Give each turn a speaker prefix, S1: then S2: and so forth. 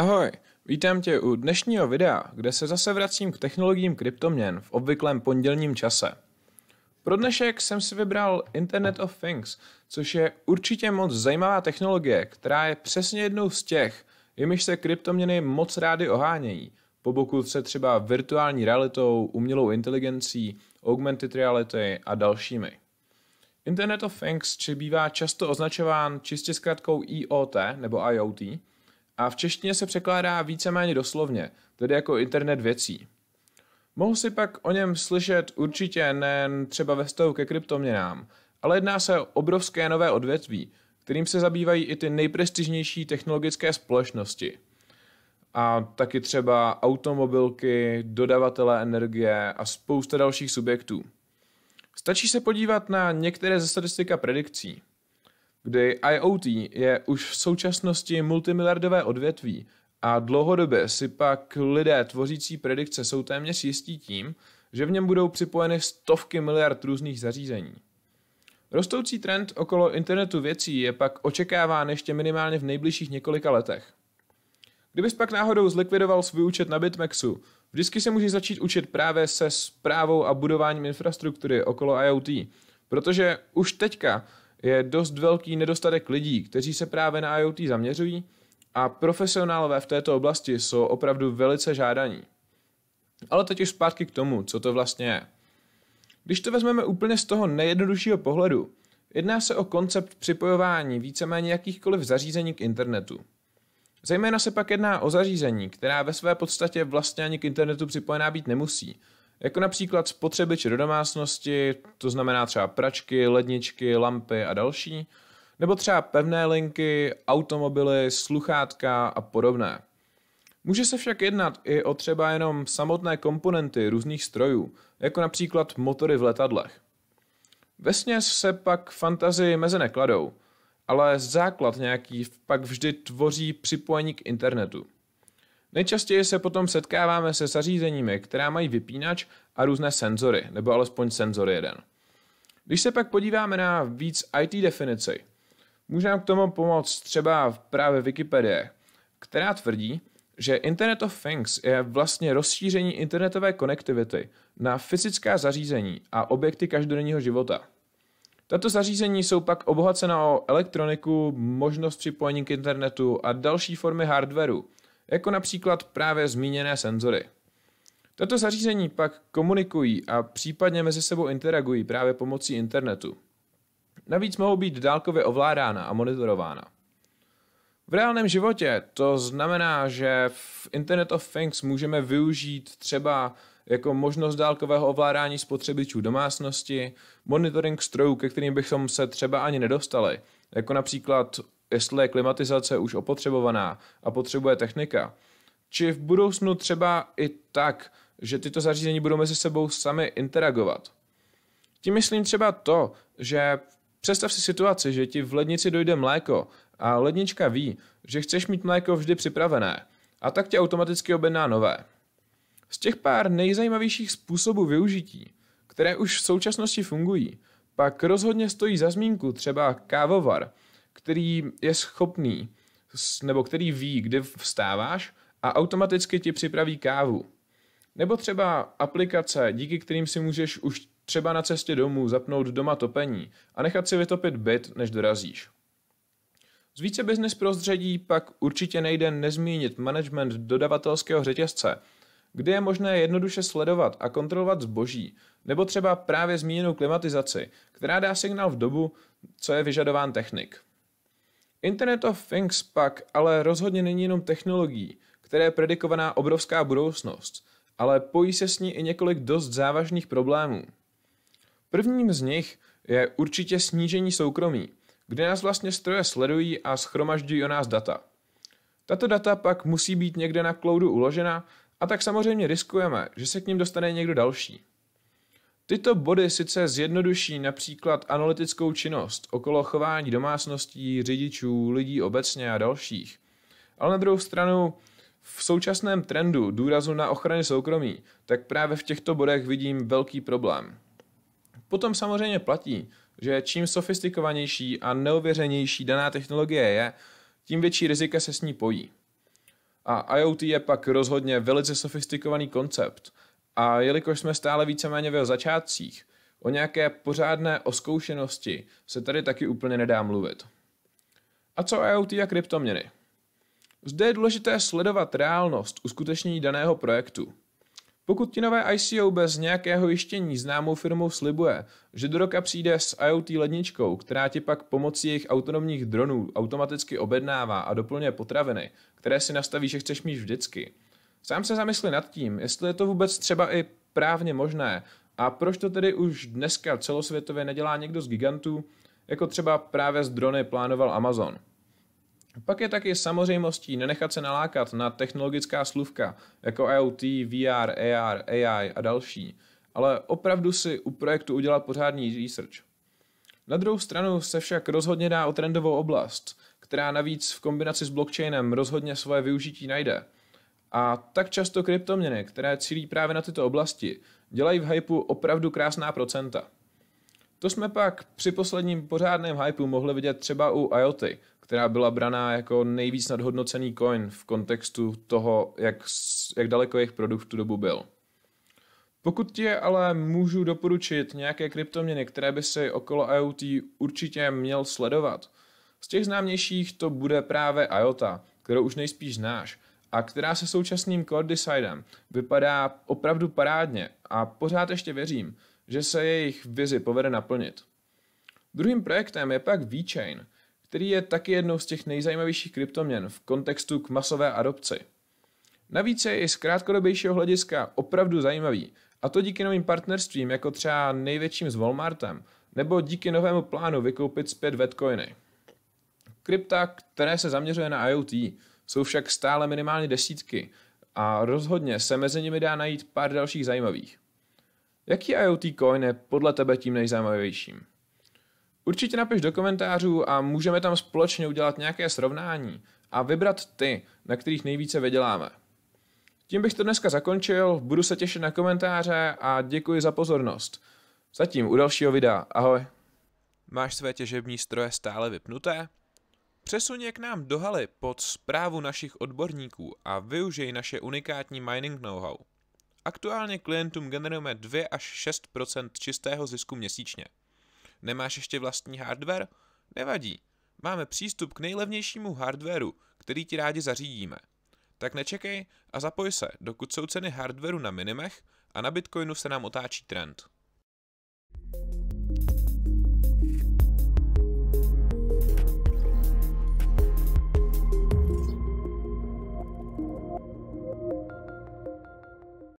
S1: Ahoj, vítám tě u dnešního videa, kde se zase vracím k technologiím kryptoměn v obvyklém pondělním čase. Pro dnešek jsem si vybral Internet of Things, což je určitě moc zajímavá technologie, která je přesně jednou z těch, jimiž se kryptoměny moc rády ohánějí, po boku se třeba virtuální realitou, umělou inteligencí, augmented reality a dalšími. Internet of Things či bývá často označován čistě zkratkou IoT nebo IoT, a v češtině se překládá víceméně doslovně, tedy jako internet věcí. Mohl si pak o něm slyšet určitě nejen třeba ve vztahu ke kryptoměnám, ale jedná se o obrovské nové odvětví, kterým se zabývají i ty nejprestižnější technologické společnosti. A taky třeba automobilky, dodavatele energie a spousta dalších subjektů. Stačí se podívat na některé ze statistika predikcí kdy IoT je už v současnosti multimiliardové odvětví a dlouhodobě si pak lidé tvořící predikce jsou téměř jistí tím, že v něm budou připojeny stovky miliard různých zařízení. Rostoucí trend okolo internetu věcí je pak očekáván ještě minimálně v nejbližších několika letech. Kdybys pak náhodou zlikvidoval svůj účet na BitMEXu, vždycky se můžeš začít učit právě se zprávou a budováním infrastruktury okolo IoT, protože už teďka je dost velký nedostatek lidí, kteří se právě na IoT zaměřují a profesionálové v této oblasti jsou opravdu velice žádaní. Ale teď už zpátky k tomu, co to vlastně je. Když to vezmeme úplně z toho nejjednoduššího pohledu, jedná se o koncept připojování víceméně jakýchkoliv zařízení k internetu. Zejména se pak jedná o zařízení, která ve své podstatě vlastně ani k internetu připojená být nemusí, jako například spotřebiče do domácnosti, to znamená třeba pračky, ledničky, lampy a další, nebo třeba pevné linky, automobily, sluchátka a podobné. Může se však jednat i o třeba jenom samotné komponenty různých strojů, jako například motory v letadlech. Vesně se pak fantazii meze nekladou, ale základ nějaký pak vždy tvoří připojení k internetu. Nejčastěji se potom setkáváme se zařízeními, která mají vypínač a různé senzory, nebo alespoň senzor jeden. Když se pak podíváme na víc IT definici, může nám k tomu pomoct třeba právě Wikipedie, která tvrdí, že Internet of Things je vlastně rozšíření internetové konektivity na fyzická zařízení a objekty každodenního života. Tato zařízení jsou pak obohacena o elektroniku, možnost připojení k internetu a další formy hardwareu – jako například právě zmíněné senzory. Tato zařízení pak komunikují a případně mezi sebou interagují právě pomocí internetu. Navíc mohou být dálkově ovládána a monitorována. V reálném životě to znamená, že v Internet of Things můžeme využít třeba jako možnost dálkového ovládání spotřebičů domácnosti, monitoring strojů, ke kterým bychom se třeba ani nedostali, jako například jestli je klimatizace už opotřebovaná a potřebuje technika, či v budoucnu třeba i tak, že tyto zařízení budou mezi sebou sami interagovat. Tím myslím třeba to, že představ si situaci, že ti v lednici dojde mléko a lednička ví, že chceš mít mléko vždy připravené a tak tě automaticky objedná nové. Z těch pár nejzajímavějších způsobů využití, které už v současnosti fungují, pak rozhodně stojí za zmínku třeba kávovar – který je schopný, nebo který ví, kdy vstáváš a automaticky ti připraví kávu. Nebo třeba aplikace, díky kterým si můžeš už třeba na cestě domů zapnout doma topení a nechat si vytopit byt, než dorazíš. Z více business prostředí pak určitě nejde nezmínit management dodavatelského řetězce, kde je možné jednoduše sledovat a kontrolovat zboží, nebo třeba právě zmíněnou klimatizaci, která dá signál v dobu, co je vyžadován technik. Internet of Things pak ale rozhodně není jenom technologií, které je predikovaná obrovská budoucnost, ale pojí se s ní i několik dost závažných problémů. Prvním z nich je určitě snížení soukromí, kde nás vlastně stroje sledují a schromažďují o nás data. Tato data pak musí být někde na cloudu uložena a tak samozřejmě riskujeme, že se k ním dostane někdo další. Tyto body sice zjednoduší například analytickou činnost okolo chování domácností, řidičů, lidí obecně a dalších, ale na druhou stranu v současném trendu důrazu na ochrany soukromí, tak právě v těchto bodech vidím velký problém. Potom samozřejmě platí, že čím sofistikovanější a neověřenější daná technologie je, tím větší rizika se s ní pojí. A IoT je pak rozhodně velice sofistikovaný koncept – a jelikož jsme stále víceméně ve začátcích, o nějaké pořádné oskoušenosti se tady taky úplně nedá mluvit. A co IoT a kryptoměny? Zde je důležité sledovat reálnost uskutečnění daného projektu. Pokud ti nové ICO bez nějakého jištění známou firmou slibuje, že do roka přijde s IoT ledničkou, která ti pak pomocí jejich autonomních dronů automaticky objednává a doplňuje potraviny, které si nastavíš, že chceš mít vždycky – Sám se zamysli nad tím, jestli je to vůbec třeba i právně možné a proč to tedy už dneska celosvětově nedělá někdo z gigantů, jako třeba právě z drony plánoval Amazon. Pak je taky samozřejmostí nenechat se nalákat na technologická slůvka jako IoT, VR, AR, AI a další, ale opravdu si u projektu udělat pořádný research. Na druhou stranu se však rozhodně dá o trendovou oblast, která navíc v kombinaci s blockchainem rozhodně svoje využití najde – a tak často kryptoměny, které cílí právě na tyto oblasti, dělají v hypeu opravdu krásná procenta. To jsme pak při posledním pořádném hypeu mohli vidět třeba u IoT, která byla braná jako nejvíc nadhodnocený coin v kontextu toho, jak, jak daleko jejich produkt v tu dobu byl. Pokud ti ale můžu doporučit nějaké kryptoměny, které by si okolo IoT určitě měl sledovat, z těch známějších to bude právě IOTA, kterou už nejspíš znáš, a která se současným Core Decidem vypadá opravdu parádně a pořád ještě věřím, že se jejich vizi povede naplnit. Druhým projektem je pak VeChain, který je taky jednou z těch nejzajímavějších kryptoměn v kontextu k masové adopci. Navíc je i z krátkodobějšího hlediska opravdu zajímavý, a to díky novým partnerstvím jako třeba největším s Walmartem, nebo díky novému plánu vykoupit zpět vetcoiny. Krypta, které se zaměřuje na IoT, jsou však stále minimálně desítky a rozhodně se mezi nimi dá najít pár dalších zajímavých. Jaký IoT coin je podle tebe tím nejzajímavějším? Určitě napiš do komentářů a můžeme tam společně udělat nějaké srovnání a vybrat ty, na kterých nejvíce vyděláme. Tím bych to dneska zakončil, budu se těšit na komentáře a děkuji za pozornost. Zatím u dalšího videa, ahoj. Máš své těžební stroje stále vypnuté? Přesuně k nám do haly pod zprávu našich odborníků a využij naše unikátní mining know-how. Aktuálně klientům generujeme 2 až 6 čistého zisku měsíčně. Nemáš ještě vlastní hardware? Nevadí. Máme přístup k nejlevnějšímu hardwareu, který ti rádi zařídíme. Tak nečekej a zapoj se, dokud jsou ceny hardwareu na minimech a na Bitcoinu se nám otáčí trend.